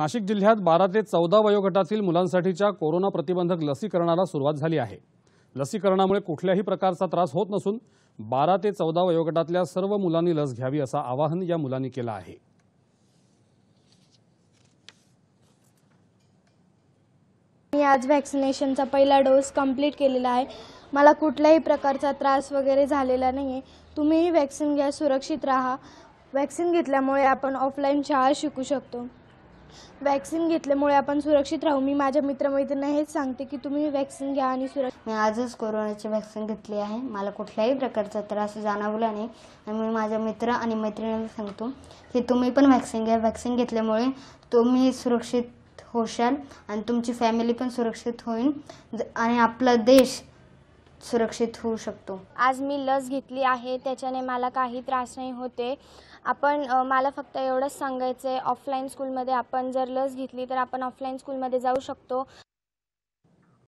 नाशिक जिल्ह्यात बारा ते चौदा वयोगटातील मुलांसाठीच्या कोरोना प्रतिबंधक लसीकरणाला सुरुवात झाली आहे लसीकरणामुळे कुठल्याही प्रकारचा त्रास होत नसून बारा ते चौदा वयोगटातल्या सर्व मुलांनी लस घ्यावी असं आवाहन या मुलांनी केलं आहे मी आज व्हॅक्सिनेशनचा पहिला डोस कंप्लीट केलेला आहे मला कुठल्याही प्रकारचा त्रास वगैरे झालेला नाही आहे तुम्हीही व्हॅक्सिन घ्या सुरक्षित राहा व्हॅक्सिन घेतल्यामुळे आपण ऑफलाईन शाळा शिकू शकतो वॅक्सिन घेतल्यामुळे आपण सुरक्षित राहू मी माझ्या मित्रमैत्रिणी हेच सांगते की तुम्ही वॅक्सिन घ्या आणि सुरक्षित मी आजच कोरोनाची वॅक्सिन घेतली आहे मला कुठल्याही प्रकारचा त्रास जाणवला नाही आणि मी माझ्या मित्र आणि मैत्रिणींना सांगतो की तुम्ही पण वॅक्सिन घ्या वॅक्सिन घेतल्यामुळे तुम्ही सुरक्षित होशाल आणि तुमची फॅमिली पण सुरक्षित होईल आणि आपला देश सुरक्षित होऊ शकतो आज मी लस घेतली आहे त्याच्याने मला काही त्रास नाही होते आपण मला फक्त एवढंच सांगायचं आहे ऑफलाईन स्कूलमध्ये आपण जर लस घेतली तर आपण ऑफलाईन स्कूलमध्ये जाऊ शकतो